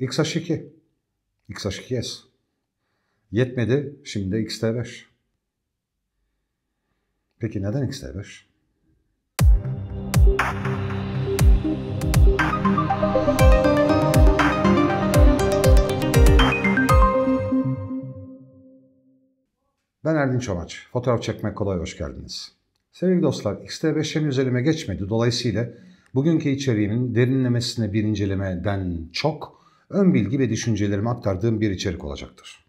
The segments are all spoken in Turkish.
XH2. XH2S. Yetmedi. Şimdi de XT5. Peki neden XT5? Ben Erdinç Amaç. Fotoğraf çekmek kolay hoş geldiniz. Sevgili dostlar, XT5 henüz elime geçmedi. Dolayısıyla bugünkü içeriğimin derinlemesine bir incelemeden çok ön bilgi ve düşüncelerimi aktardığım bir içerik olacaktır.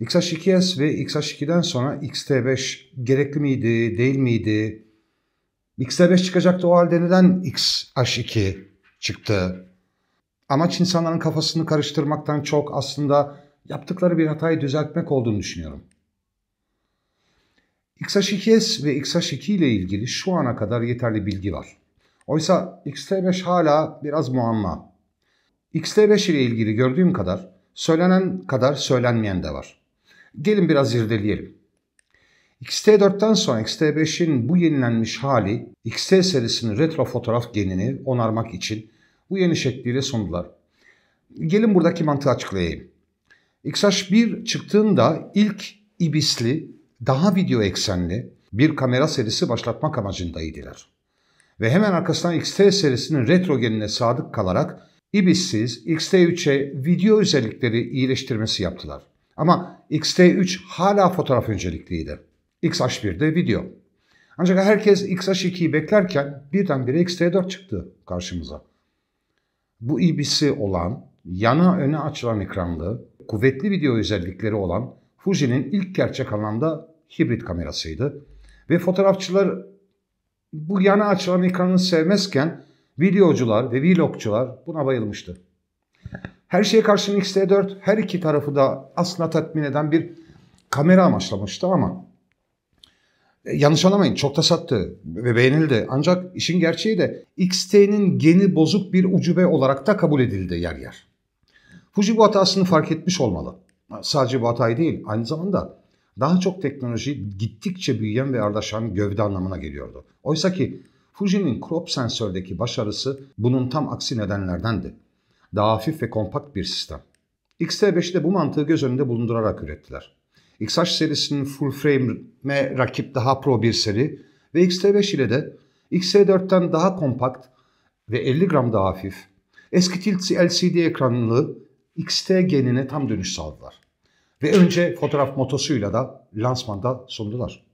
XH2S ve XH2'den sonra XT5 gerekli miydi, değil miydi? XT5 çıkacaktı o halde neden XH2 çıktı? Amaç insanların kafasını karıştırmaktan çok aslında yaptıkları bir hatayı düzeltmek olduğunu düşünüyorum. XH2S ve XH2 ile ilgili şu ana kadar yeterli bilgi var. Oysa XT5 hala biraz muamma. XT5 ile ilgili gördüğüm kadar, söylenen kadar söylenmeyen de var. Gelin biraz irdeleyelim. XT4'ten sonra XT5'in bu yenilenmiş hali XT serisinin retro fotoğraf genini onarmak için bu yeni şekliyle sundular. Gelin buradaki mantığı açıklayayım. XH1 çıktığında ilk ibisli, daha video eksenli bir kamera serisi başlatmak amacındaydılar. Ve hemen arkasından XT serisinin retro genine sadık kalarak IBIS'siz X-T3'e video özellikleri iyileştirmesi yaptılar. Ama X-T3 hala fotoğraf öncelikliydi. X-H1'de video. Ancak herkes X-H2'yi beklerken birdenbire X-T4 çıktı karşımıza. Bu IBIS'i olan, yana öne açılan ekranlı, kuvvetli video özellikleri olan Fuji'nin ilk gerçek anlamda hibrit kamerasıydı. Ve fotoğrafçılar bu yana açılan ekranı sevmezken Videocular ve vlogcular buna bayılmıştı. Her şeye karşı X-T4 her iki tarafı da aslında tatmin eden bir kamera amaçlamıştı ama e, yanlış anlamayın çok da sattı ve beğenildi. Ancak işin gerçeği de XT'nin geni bozuk bir ucube olarak da kabul edildi yer yer. Fuji bu hatasını fark etmiş olmalı. Sadece bu hatayı değil aynı zamanda daha çok teknoloji gittikçe büyüyen ve ardaşan gövde anlamına geliyordu. Oysa ki Fuji'nin crop sensördeki başarısı bunun tam aksi nedenlerdendi. Daha hafif ve kompakt bir sistem. XT5'i de bu mantığı göz önünde bulundurarak ürettiler. XH serisinin full frame'e rakip daha pro bir seri ve XT5 ile de XT4'ten daha kompakt ve 50 gram daha hafif, eski tilt LCD ekranlı XT genine tam dönüş sağladılar. Ve önce fotoğraf motosuyla da lansmanda sundular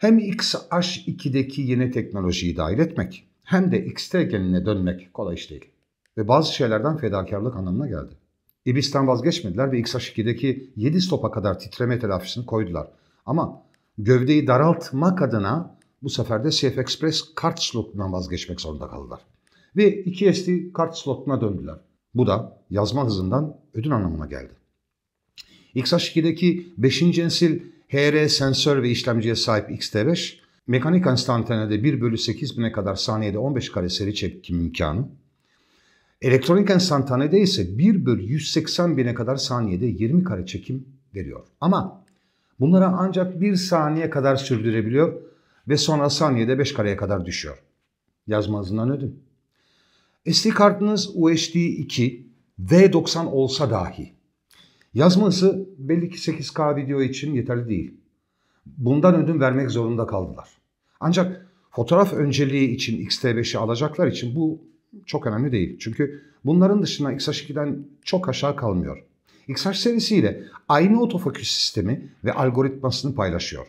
hem XH2'deki yeni teknolojiyi dahil etmek hem de XT genine dönmek kolay iş değil. Ve bazı şeylerden fedakarlık anlamına geldi. İbis'ten vazgeçmediler ve XH2'deki 7 stopa kadar titreme telafisini koydular. Ama gövdeyi daraltmak adına bu sefer de CF Express kart slotundan vazgeçmek zorunda kaldılar. Ve 2SD kart slotuna döndüler. Bu da yazma hızından ödün anlamına geldi. XH2'deki 5. nesil HR sensör ve işlemciye sahip XT5, mekanik enstantanede 1 bölü 8 bine kadar saniyede 15 kare seri çekim imkanı. Elektronik enstantanede ise 1 bölü 180 bine kadar saniyede 20 kare çekim veriyor. Ama bunlara ancak 1 saniye kadar sürdürebiliyor ve sonra saniyede 5 kareye kadar düşüyor. Yazma hızından ödün. SD kartınız UHD 2 V90 olsa dahi Yazma hızı belli ki 8K video için yeterli değil. Bundan ödün vermek zorunda kaldılar. Ancak fotoğraf önceliği için X-T5'i alacaklar için bu çok önemli değil. Çünkü bunların dışında X-H2'den çok aşağı kalmıyor. XH serisiyle aynı otofoküs sistemi ve algoritmasını paylaşıyor.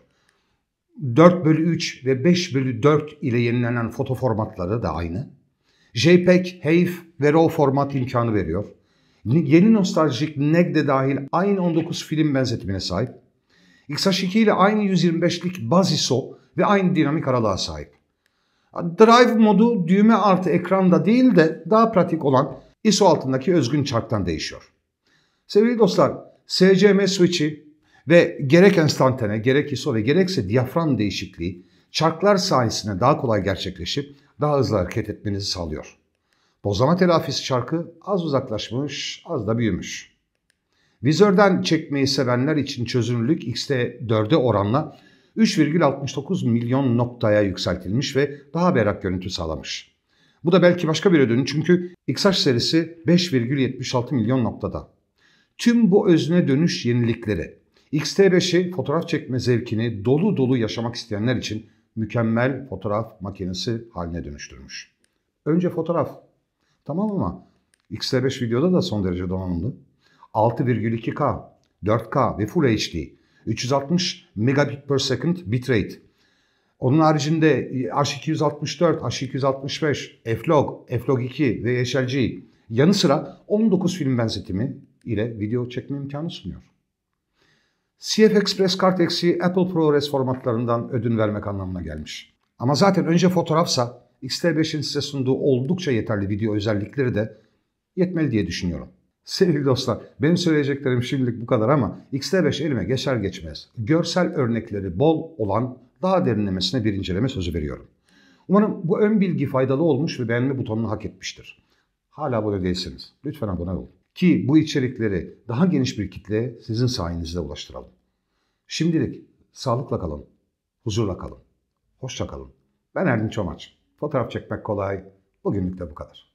4 bölü 3 ve 5 bölü 4 ile yenilenen foto formatları da aynı. JPEG, HEIF ve RAW format imkanı veriyor. Yeni nostaljik negde dahil aynı 19 film benzetimine sahip. XH2 ile aynı 125'lik baz ISO ve aynı dinamik aralığa sahip. Drive modu düğme artı ekranda değil de daha pratik olan ISO altındaki özgün çarktan değişiyor. Sevgili dostlar, SCM switch'i ve gerek enstantane, gerek ISO ve gerekse diyafram değişikliği çarklar sayesinde daha kolay gerçekleşip daha hızlı hareket etmenizi sağlıyor. Bozama telafisi çarkı az uzaklaşmış, az da büyümüş. Vizörden çekmeyi sevenler için çözünürlük x'te 4'e oranla 3,69 milyon noktaya yükseltilmiş ve daha berrak görüntü sağlamış. Bu da belki başka bir ödün çünkü XH serisi 5,76 milyon noktada. Tüm bu özne dönüş yenilikleri t 5i fotoğraf çekme zevkini dolu dolu yaşamak isteyenler için mükemmel fotoğraf makinesi haline dönüştürmüş. Önce fotoğraf, Tamam ama X-5 videoda da son derece donanımlı. 6,2K, 4K ve Full HD. 360 megabit per second bitrate. Onun haricinde H264, H265, F-Log, F-Log 2 ve HLG yanı sıra 19 film benzetimi ile video çekme imkanı sunuyor. CF Express Karteksi Apple ProRes formatlarından ödün vermek anlamına gelmiş. Ama zaten önce fotoğrafsa X5'in size sunduğu oldukça yeterli video özellikleri de yetmeli diye düşünüyorum. Sevgili dostlar, benim söyleyeceklerim şimdilik bu kadar ama X5 elime geçer geçmez görsel örnekleri bol olan daha derinlemesine bir inceleme sözü veriyorum. Umarım bu ön bilgi faydalı olmuş ve beğenme butonunu hak etmiştir. Hala abone değilsiniz, lütfen abone olun. Ki bu içerikleri daha geniş bir kitleye sizin sayenizde ulaştıralım. Şimdilik sağlıkla kalın, huzurla kalın, hoşça kalın. Ben Erdin Çomaç. Fotoğraf çekmek kolay. Bugünlük de bu kadar.